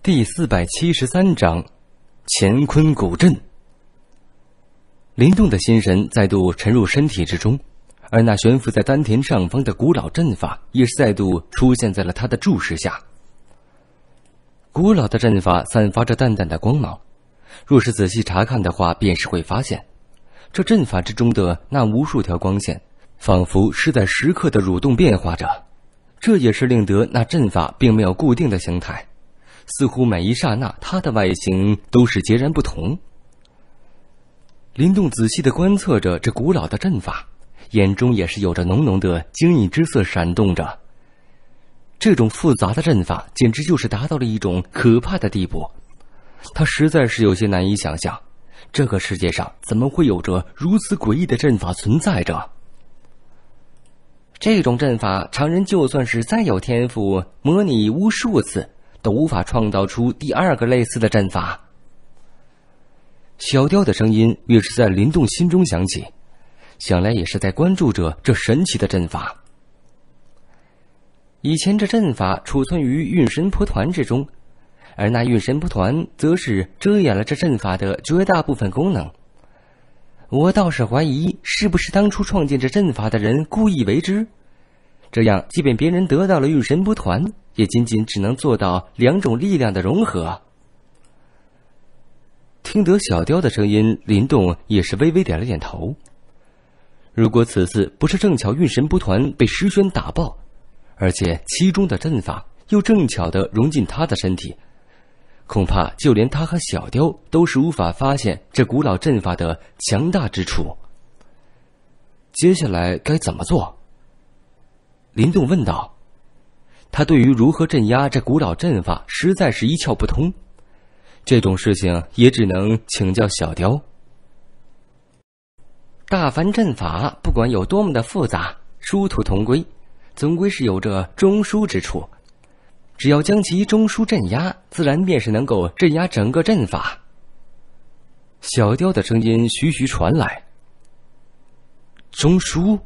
第四百七十三章，乾坤古阵。林动的心神再度沉入身体之中，而那悬浮在丹田上方的古老阵法也是再度出现在了他的注视下。古老的阵法散发着淡淡的光芒，若是仔细查看的话，便是会发现，这阵法之中的那无数条光线，仿佛是在时刻的蠕动变化着，这也是令得那阵法并没有固定的形态。似乎每一刹那，它的外形都是截然不同。林动仔细的观测着这古老的阵法，眼中也是有着浓浓的惊异之色闪动着。这种复杂的阵法，简直就是达到了一种可怕的地步，他实在是有些难以想象，这个世界上怎么会有着如此诡异的阵法存在着？这种阵法，常人就算是再有天赋，模拟无数次。无法创造出第二个类似的阵法。小雕的声音越是在林动心中响起，想来也是在关注着这神奇的阵法。以前这阵法储存于运神蒲团之中，而那运神蒲团则是遮掩了这阵法的绝大部分功能。我倒是怀疑，是不是当初创建这阵法的人故意为之？这样，即便别人得到了运神蒲团，也仅仅只能做到两种力量的融合。听得小雕的声音，林动也是微微点了点头。如果此次不是正巧运神不团被石轩打爆，而且其中的阵法又正巧的融进他的身体，恐怕就连他和小雕都是无法发现这古老阵法的强大之处。接下来该怎么做？林动问道。他对于如何镇压这古老阵法，实在是一窍不通。这种事情也只能请教小雕。大凡阵法，不管有多么的复杂，殊途同归，总归是有着中枢之处。只要将其中枢镇压，自然便是能够镇压整个阵法。小雕的声音徐徐传来：“中枢。”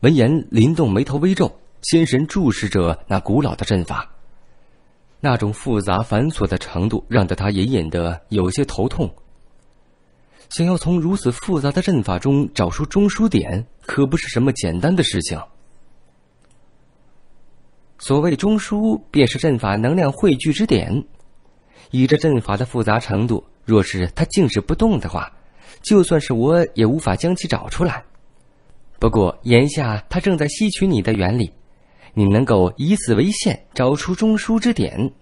闻言，林动眉头微皱。心神注视着那古老的阵法，那种复杂繁琐的程度，让得他隐隐的有些头痛。想要从如此复杂的阵法中找出中枢点，可不是什么简单的事情。所谓中枢，便是阵法能量汇聚之点。以这阵法的复杂程度，若是他静止不动的话，就算是我也无法将其找出来。不过眼下他正在吸取你的原理。你能够以此为线，找出中枢之点。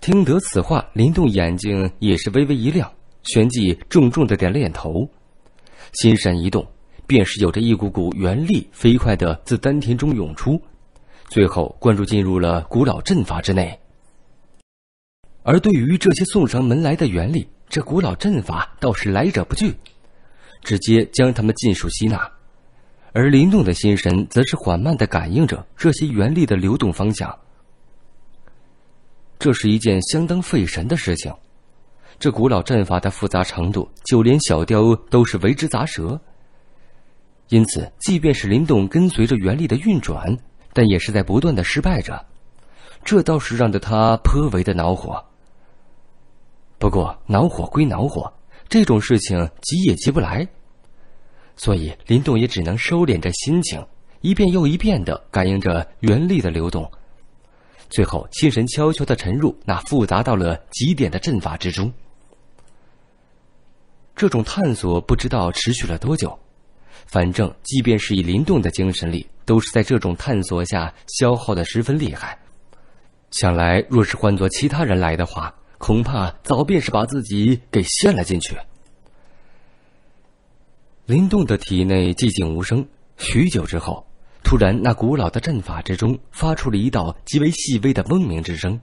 听得此话，林动眼睛也是微微一亮，旋即重重的点了点头，心神一动，便是有着一股股元力飞快的自丹田中涌出，最后灌注进入了古老阵法之内。而对于这些送上门来的元力，这古老阵法倒是来者不拒，直接将他们尽数吸纳。而林动的心神则是缓慢的感应着这些元力的流动方向。这是一件相当费神的事情，这古老阵法的复杂程度，就连小雕都是为之咂舌。因此，即便是林动跟随着元力的运转，但也是在不断的失败着，这倒是让得他颇为的恼火。不过，恼火归恼火，这种事情急也急不来。所以林动也只能收敛着心情，一遍又一遍的感应着元力的流动，最后心神悄悄的沉入那复杂到了极点的阵法之中。这种探索不知道持续了多久，反正即便是以林动的精神力，都是在这种探索下消耗的十分厉害。想来若是换做其他人来的话，恐怕早便是把自己给陷了进去。林动的体内寂静无声，许久之后，突然，那古老的阵法之中发出了一道极为细微的嗡鸣之声。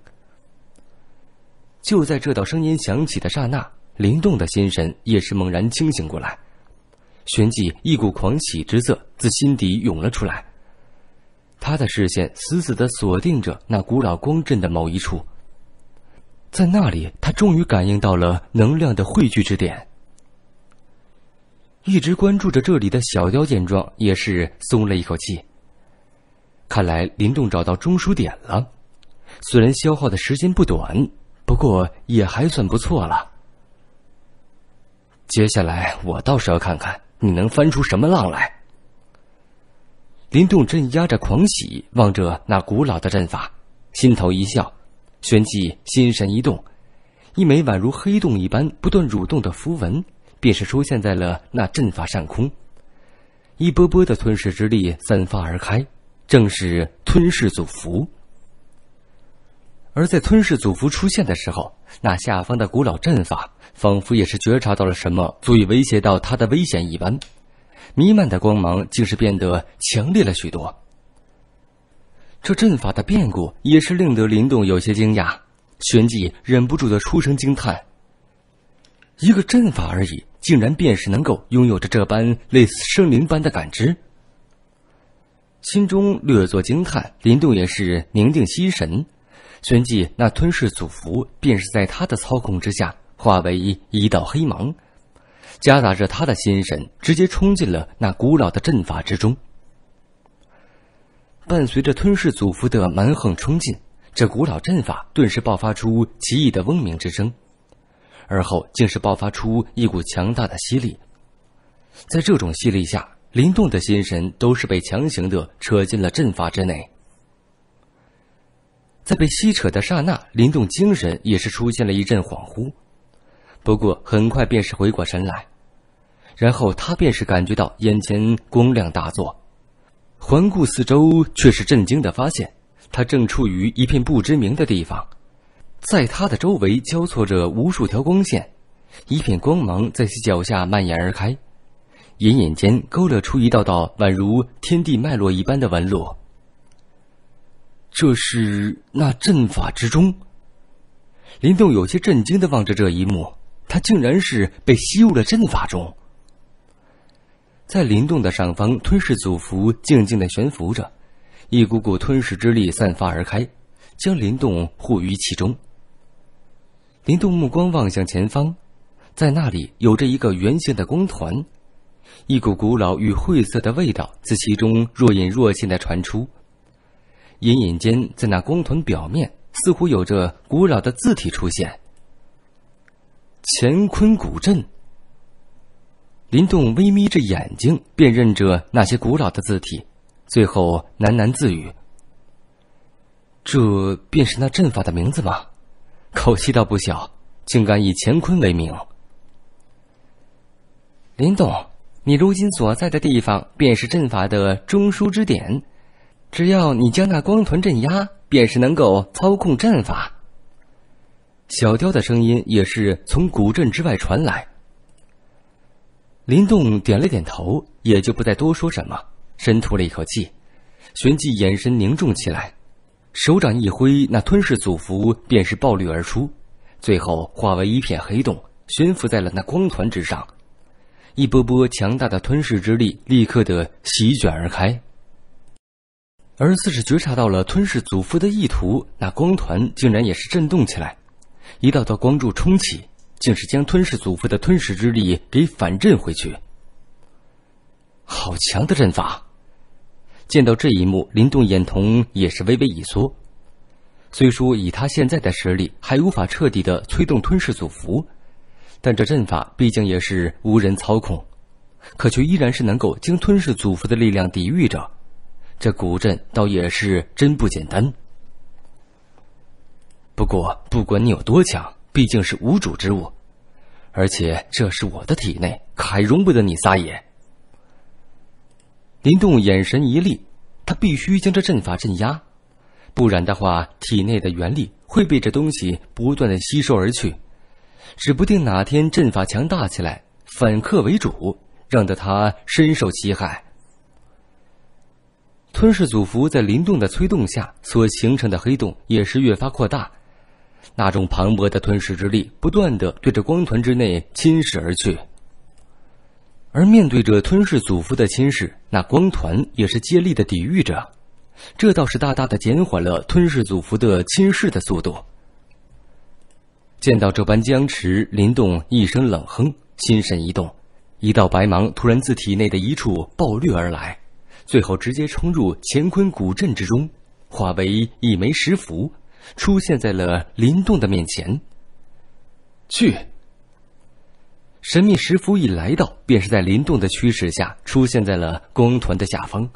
就在这道声音响起的刹那，林动的心神也是猛然清醒过来，旋即一股狂喜之色自心底涌了出来。他的视线死死的锁定着那古老光阵的某一处，在那里，他终于感应到了能量的汇聚之点。一直关注着这里的小妖见状也是松了一口气。看来林动找到中枢点了，虽然消耗的时间不短，不过也还算不错了。接下来我倒是要看看你能翻出什么浪来。林动镇压着狂喜，望着那古老的阵法，心头一笑，旋即心神一动，一枚宛如黑洞一般不断蠕动的符文。便是出现在了那阵法上空，一波波的吞噬之力散发而开，正是吞噬祖符。而在吞噬祖符出现的时候，那下方的古老阵法仿佛也是觉察到了什么足以威胁到他的危险一般，弥漫的光芒竟是变得强烈了许多。这阵法的变故也是令得林动有些惊讶，旋即忍不住的出声惊叹：“一个阵法而已。”竟然便是能够拥有着这般类似生灵般的感知，心中略作惊叹。林动也是凝定心神，旋即那吞噬祖符便是在他的操控之下化为一道黑芒，夹杂着他的心神，直接冲进了那古老的阵法之中。伴随着吞噬祖符的蛮横冲进，这古老阵法顿时爆发出奇异的嗡鸣之声。而后，竟是爆发出一股强大的吸力。在这种吸力下，林动的心神都是被强行的扯进了阵法之内。在被吸扯的刹那，林动精神也是出现了一阵恍惚，不过很快便是回过神来，然后他便是感觉到眼前光亮大作，环顾四周，却是震惊的发现，他正处于一片不知名的地方。在他的周围交错着无数条光线，一片光芒在其脚下蔓延而开，隐隐间勾勒出一道道宛如天地脉络一般的纹路。这是那阵法之中。林动有些震惊的望着这一幕，他竟然是被吸入了阵法中。在林动的上方，吞噬祖符静静的悬浮着，一股股吞噬之力散发而开，将林动护于其中。林动目光望向前方，在那里有着一个圆形的光团，一股古老与晦涩的味道自其中若隐若现的传出，隐隐间在那光团表面似乎有着古老的字体出现。乾坤古阵。林动微眯着眼睛辨认着那些古老的字体，最后喃喃自语：“这便是那阵法的名字吗？”口气倒不小，竟敢以乾坤为名。林动，你如今所在的地方便是阵法的中枢之点，只要你将那光团镇压，便是能够操控阵法。小雕的声音也是从古镇之外传来。林动点了点头，也就不再多说什么，深吐了一口气，旋即眼神凝重起来。手掌一挥，那吞噬祖符便是爆裂而出，最后化为一片黑洞，悬浮在了那光团之上。一波波强大的吞噬之力立刻的席卷而开，而似是觉察到了吞噬祖符的意图，那光团竟然也是震动起来，一道道光柱冲起，竟是将吞噬祖符的吞噬之力给反震回去。好强的阵法！见到这一幕，林动眼瞳也是微微一缩。虽说以他现在的实力还无法彻底的催动吞噬祖符，但这阵法毕竟也是无人操控，可却依然是能够经吞噬祖符的力量抵御着。这古阵倒也是真不简单。不过，不管你有多强，毕竟是无主之物，而且这是我的体内，还容不得你撒野。林动眼神一厉，他必须将这阵法镇压，不然的话，体内的元力会被这东西不断的吸收而去，指不定哪天阵法强大起来，反客为主，让得他深受其害。吞噬祖符在林动的催动下所形成的黑洞也是越发扩大，那种磅礴的吞噬之力不断的对着光团之内侵蚀而去。而面对着吞噬祖父的侵蚀，那光团也是接力的抵御着，这倒是大大的减缓了吞噬祖父的侵蚀的速度。见到这般僵持，林动一声冷哼，心神一动，一道白芒突然自体内的一处暴掠而来，最后直接冲入乾坤古阵之中，化为一枚石符，出现在了林动的面前。去。神秘石符一来到，便是在林动的驱使下，出现在了光团的下方。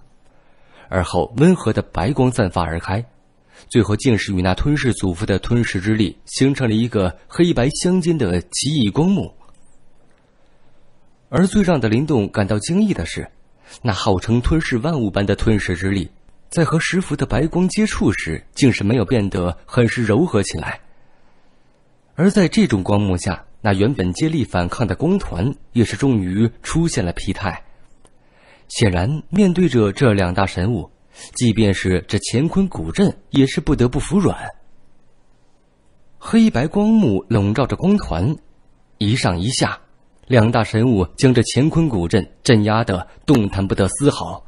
而后，温和的白光散发而开，最后竟是与那吞噬祖父的吞噬之力形成了一个黑白相间的奇异光幕。而最让的林动感到惊异的是，那号称吞噬万物般的吞噬之力，在和石符的白光接触时，竟是没有变得很是柔和起来。而在这种光幕下。那原本接力反抗的工团也是终于出现了疲态。显然，面对着这两大神物，即便是这乾坤古阵也是不得不服软。黑白光幕笼罩着光团，一上一下，两大神物将这乾坤古阵镇压的动弹不得丝毫。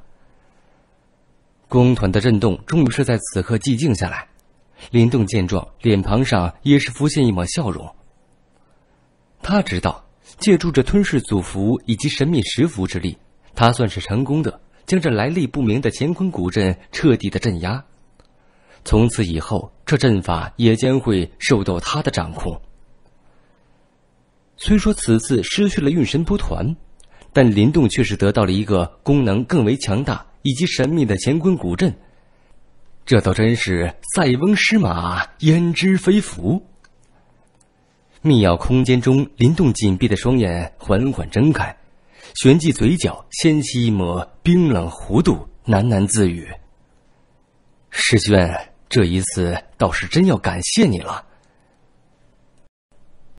光团的震动终于是在此刻寂静下来。林动见状，脸庞上也是浮现一抹笑容。他知道，借助着吞噬祖符以及神秘石符之力，他算是成功的将这来历不明的乾坤古阵彻底的镇压。从此以后，这阵法也将会受到他的掌控。虽说此次失去了运神图团，但林动却是得到了一个功能更为强大以及神秘的乾坤古阵。这倒真是塞翁失马，焉知非福。密钥空间中，林动紧闭的双眼缓缓睁开，旋即嘴角掀起一抹冰冷弧度，喃喃自语：“师兄，这一次倒是真要感谢你了。”